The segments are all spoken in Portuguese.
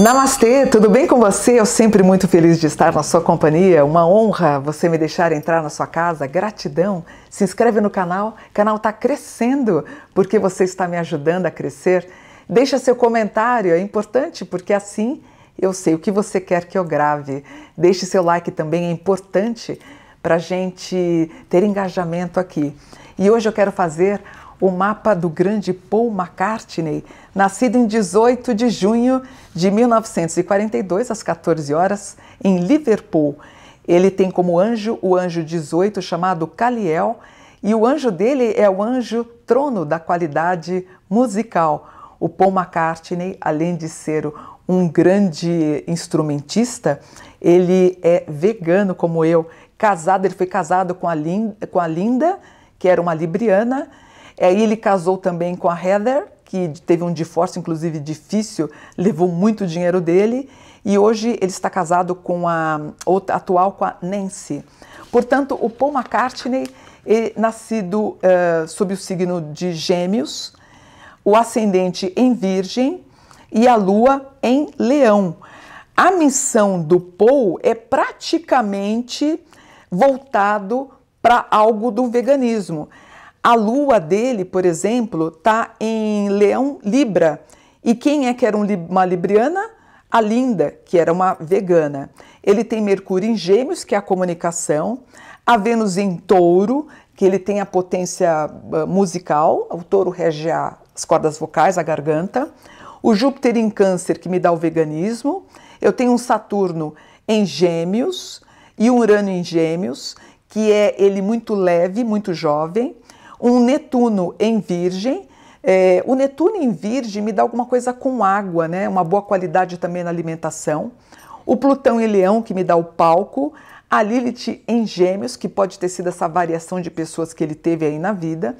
Namastê, tudo bem com você? Eu sempre muito feliz de estar na sua companhia. Uma honra você me deixar entrar na sua casa. Gratidão. Se inscreve no canal. O canal está crescendo porque você está me ajudando a crescer. Deixa seu comentário, é importante porque assim eu sei o que você quer que eu grave. Deixe seu like também, é importante para gente ter engajamento aqui. E hoje eu quero fazer o mapa do grande Paul McCartney, nascido em 18 de junho de 1942, às 14 horas, em Liverpool. Ele tem como anjo o anjo 18, chamado Caliel, e o anjo dele é o anjo trono da qualidade musical. O Paul McCartney, além de ser um grande instrumentista, ele é vegano como eu, casado, ele foi casado com a Linda, com a Linda que era uma libriana, Aí é, ele casou também com a Heather, que teve um divórcio, inclusive difícil, levou muito dinheiro dele. E hoje ele está casado com a atual com a Nancy. Portanto, o Paul McCartney, ele, nascido uh, sob o signo de Gêmeos, o ascendente em Virgem e a Lua em Leão. A missão do Paul é praticamente voltado para algo do veganismo. A lua dele, por exemplo, está em Leão Libra. E quem é que era uma libriana? A Linda, que era uma vegana. Ele tem Mercúrio em Gêmeos, que é a comunicação, a Vênus em Touro, que ele tem a potência ah, musical, o touro rege as cordas vocais, a garganta, o Júpiter em Câncer, que me dá o veganismo, eu tenho um Saturno em Gêmeos e um Urano em Gêmeos, que é ele muito leve, muito jovem, um Netuno em Virgem. É, o Netuno em Virgem me dá alguma coisa com água, né? Uma boa qualidade também na alimentação. O Plutão em Leão, que me dá o palco. A Lilith em Gêmeos, que pode ter sido essa variação de pessoas que ele teve aí na vida.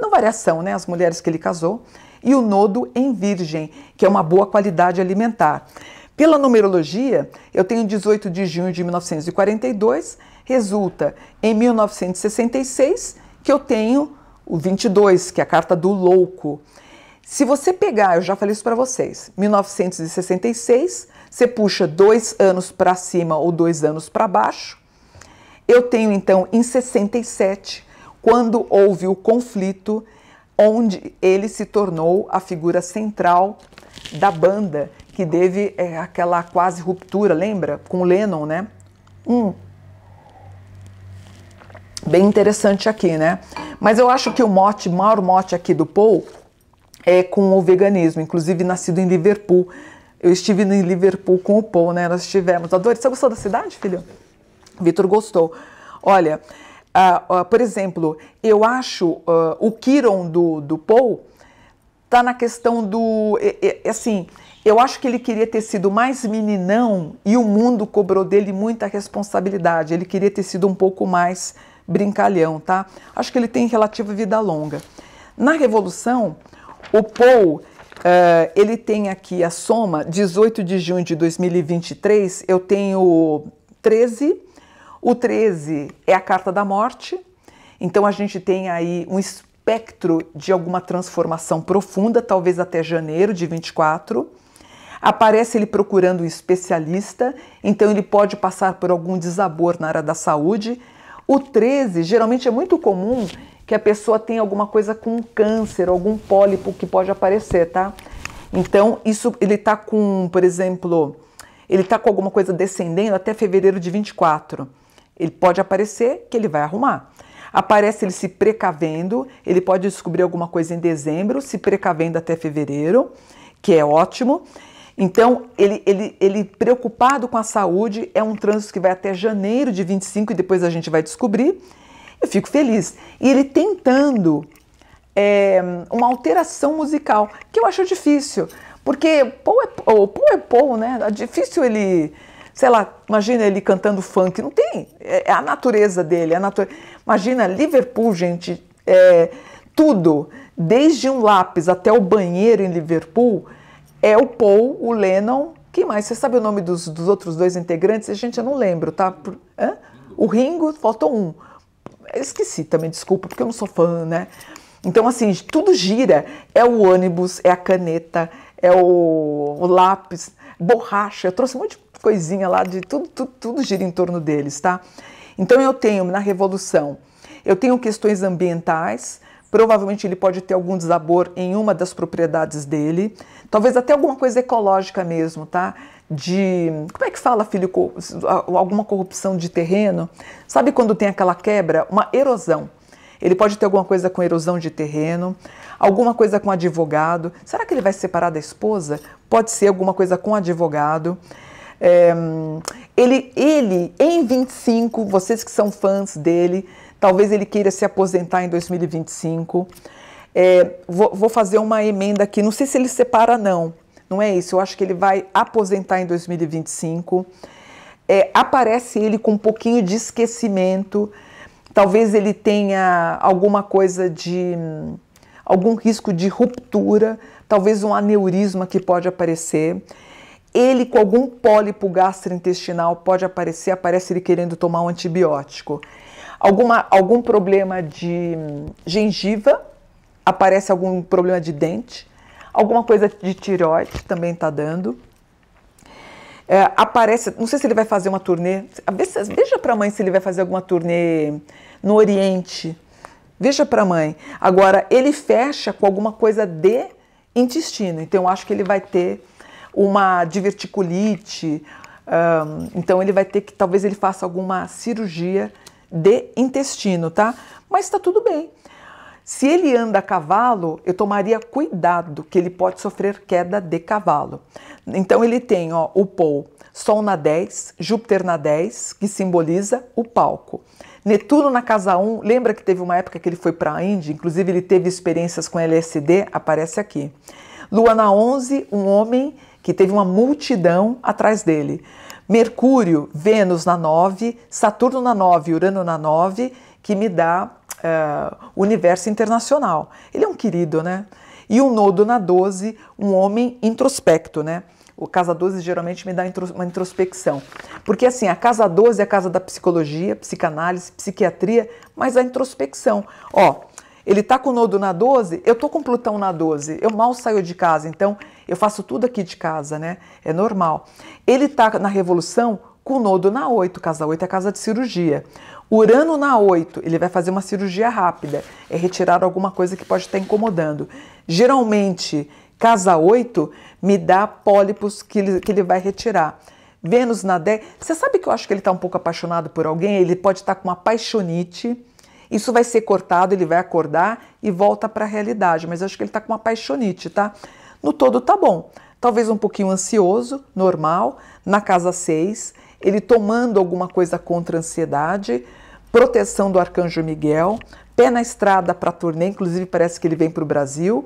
Não variação, né? As mulheres que ele casou. E o Nodo em Virgem, que é uma boa qualidade alimentar. Pela numerologia, eu tenho 18 de junho de 1942, resulta em 1966 que eu tenho o 22, que é a carta do louco. Se você pegar, eu já falei isso para vocês, 1966, você puxa dois anos para cima ou dois anos para baixo. Eu tenho então em 67, quando houve o conflito, onde ele se tornou a figura central da banda, que teve é, aquela quase ruptura, lembra? Com Lennon, né? Hum. Bem interessante aqui, né? Mas eu acho que o mote, maior mote aqui do Paul é com o veganismo, inclusive nascido em Liverpool. Eu estive em Liverpool com o Paul, né? Nós estivemos. Adorei. Você gostou da cidade, filho? Vitor gostou. Olha, uh, uh, por exemplo, eu acho uh, o Kiron do, do Paul tá na questão do. é, é assim, eu acho que ele queria ter sido mais meninão e o mundo cobrou dele muita responsabilidade. Ele queria ter sido um pouco mais brincalhão, tá? Acho que ele tem relativa vida longa. Na Revolução, o Paul, uh, ele tem aqui a soma 18 de junho de 2023, eu tenho 13. O 13 é a carta da morte, então a gente tem aí um espectro de alguma transformação profunda, talvez até janeiro de 24. Aparece ele procurando um especialista, então ele pode passar por algum desabor na área da saúde. O 13 geralmente é muito comum que a pessoa tenha alguma coisa com câncer, algum pólipo que pode aparecer, tá? Então, isso ele tá com, por exemplo, ele tá com alguma coisa descendendo até fevereiro de 24. Ele pode aparecer que ele vai arrumar. Aparece ele se precavendo, ele pode descobrir alguma coisa em dezembro, se precavendo até fevereiro, que é ótimo. Então, ele, ele, ele preocupado com a saúde, é um trânsito que vai até janeiro de 25 e depois a gente vai descobrir. Eu fico feliz. E ele tentando é, uma alteração musical, que eu acho difícil, porque Paul é Paul, oh, Paul, é Paul né? É difícil ele, sei lá, imagina ele cantando funk, não tem. É, é a natureza dele. É a natu... Imagina Liverpool, gente, é, tudo, desde um lápis até o banheiro em Liverpool é o Paul, o Lennon. Quem mais? Você sabe o nome dos, dos outros dois integrantes? Gente, eu não lembro, tá? Por, o Ringo, faltou um. Esqueci também, desculpa, porque eu não sou fã, né? Então, assim, tudo gira. É o ônibus, é a caneta, é o, o lápis, borracha. Eu trouxe um monte de coisinha lá, de tudo, tudo, tudo gira em torno deles, tá? Então, eu tenho na Revolução, eu tenho questões ambientais, Provavelmente ele pode ter algum desabor em uma das propriedades dele, talvez até alguma coisa ecológica mesmo, tá? De como é que fala, filho, alguma corrupção de terreno? Sabe quando tem aquela quebra, uma erosão? Ele pode ter alguma coisa com erosão de terreno, alguma coisa com advogado. Será que ele vai se separar da esposa? Pode ser alguma coisa com advogado. É, ele, ele, em 25, vocês que são fãs dele, talvez ele queira se aposentar em 2025. É, vou, vou fazer uma emenda aqui, não sei se ele separa, não. Não é isso, eu acho que ele vai aposentar em 2025. É, aparece ele com um pouquinho de esquecimento. Talvez ele tenha alguma coisa de. algum risco de ruptura, talvez um aneurisma que pode aparecer ele com algum pólipo gastrointestinal pode aparecer, aparece ele querendo tomar um antibiótico. Alguma, algum problema de hum, gengiva, aparece algum problema de dente, alguma coisa de tireoide também está dando. É, aparece, não sei se ele vai fazer uma turnê, veja para a mãe se ele vai fazer alguma turnê no Oriente. Veja para a mãe. Agora, ele fecha com alguma coisa de intestino, então eu acho que ele vai ter uma diverticulite. Um, então ele vai ter que, talvez ele faça alguma cirurgia de intestino, tá? Mas está tudo bem. Se ele anda a cavalo, eu tomaria cuidado que ele pode sofrer queda de cavalo. Então ele tem ó, o Pou, Sol na 10, Júpiter na 10, que simboliza o palco. Netuno na casa 1, lembra que teve uma época que ele foi para a Índia, inclusive ele teve experiências com LSD, aparece aqui. Lua na 11, um homem que teve uma multidão atrás dele. Mercúrio, Vênus na 9, Saturno na 9, Urano na 9, que me dá eh, o uh, universo internacional. Ele é um querido, né? E o um nodo na 12, um homem introspecto, né? O casa 12 geralmente me dá uma introspecção. Porque assim, a casa 12 é a casa da psicologia, psicanálise, psiquiatria, mas a introspecção. Ó, ele tá com o nodo na 12, eu tô com Plutão na 12, eu mal saio de casa, então eu faço tudo aqui de casa, né? É normal. Ele está na revolução com nodo na 8, casa 8 é casa de cirurgia. Urano na 8, ele vai fazer uma cirurgia rápida, é retirar alguma coisa que pode estar incomodando. Geralmente, casa 8 me dá pólipos que ele, que ele vai retirar. Vênus na 10, você sabe que eu acho que ele está um pouco apaixonado por alguém? Ele pode estar tá com uma paixonite, isso vai ser cortado, ele vai acordar e volta para a realidade, mas eu acho que ele está com uma paixonite, tá? No todo tá bom. Talvez um pouquinho ansioso, normal, na casa 6, ele tomando alguma coisa contra a ansiedade, proteção do arcanjo Miguel, pé na estrada para turnê, inclusive parece que ele vem para o Brasil,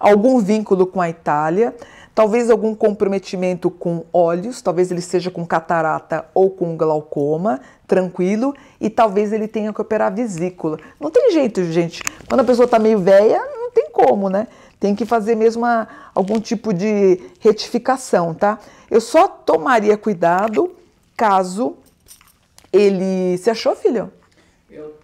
algum vínculo com a Itália, talvez algum comprometimento com olhos, talvez ele seja com catarata ou com glaucoma, tranquilo, e talvez ele tenha que operar a vesícula. Não tem jeito, gente. Quando a pessoa está meio velha, não tem como, né? Tem que fazer mesmo uma, algum tipo de retificação, tá? Eu só tomaria cuidado caso ele. Você achou, filho? Eu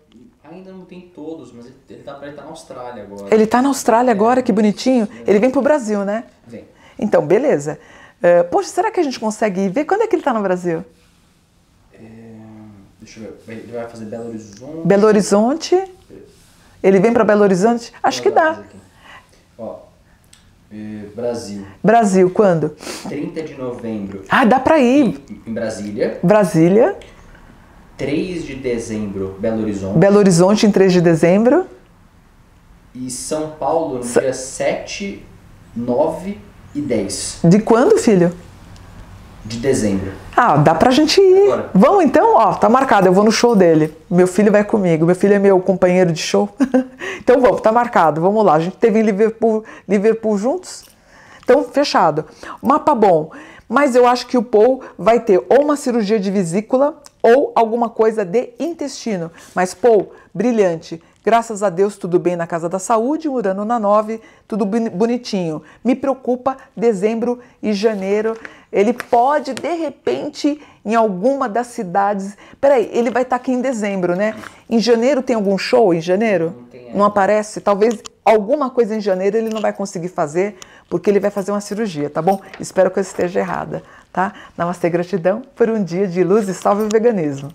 ainda não tenho todos, mas ele, ele, tá, ele tá na Austrália agora. Ele tá na Austrália é. agora, que bonitinho. Ele vem pro Brasil, né? Vem. Então, beleza. Uh, poxa, será que a gente consegue ver? Quando é que ele tá no Brasil? É, deixa eu ver. Ele vai fazer Belo Horizonte. Belo Horizonte. Ele vem para Belo Horizonte? Acho que dá. É, Brasil. Brasil, quando? 30 de novembro. Ah, dá pra ir. Em Brasília. Brasília. 3 de dezembro, Belo Horizonte. Belo Horizonte, em 3 de dezembro. E São Paulo, no Sa dia 7, 9 e 10. De quando, filho? de dezembro. Ah, dá pra gente ir. Agora. Vamos então? Ó, tá marcado, eu vou no show dele. Meu filho vai comigo, meu filho é meu companheiro de show. então vamos, tá marcado, vamos lá. A gente teve em Liverpool, Liverpool juntos? Então, fechado. Mapa bom. Mas eu acho que o Paul vai ter ou uma cirurgia de vesícula ou alguma coisa de intestino. Mas, Paul, brilhante Graças a Deus, tudo bem na Casa da Saúde, Urano na 9, tudo bonitinho. Me preocupa dezembro e janeiro. Ele pode, de repente, em alguma das cidades. Peraí, ele vai estar tá aqui em dezembro, né? Em janeiro tem algum show em janeiro? Não, não aparece? Talvez alguma coisa em janeiro ele não vai conseguir fazer, porque ele vai fazer uma cirurgia, tá bom? Espero que eu esteja errada, tá? Namastê, gratidão por um dia de luz e salve o veganismo.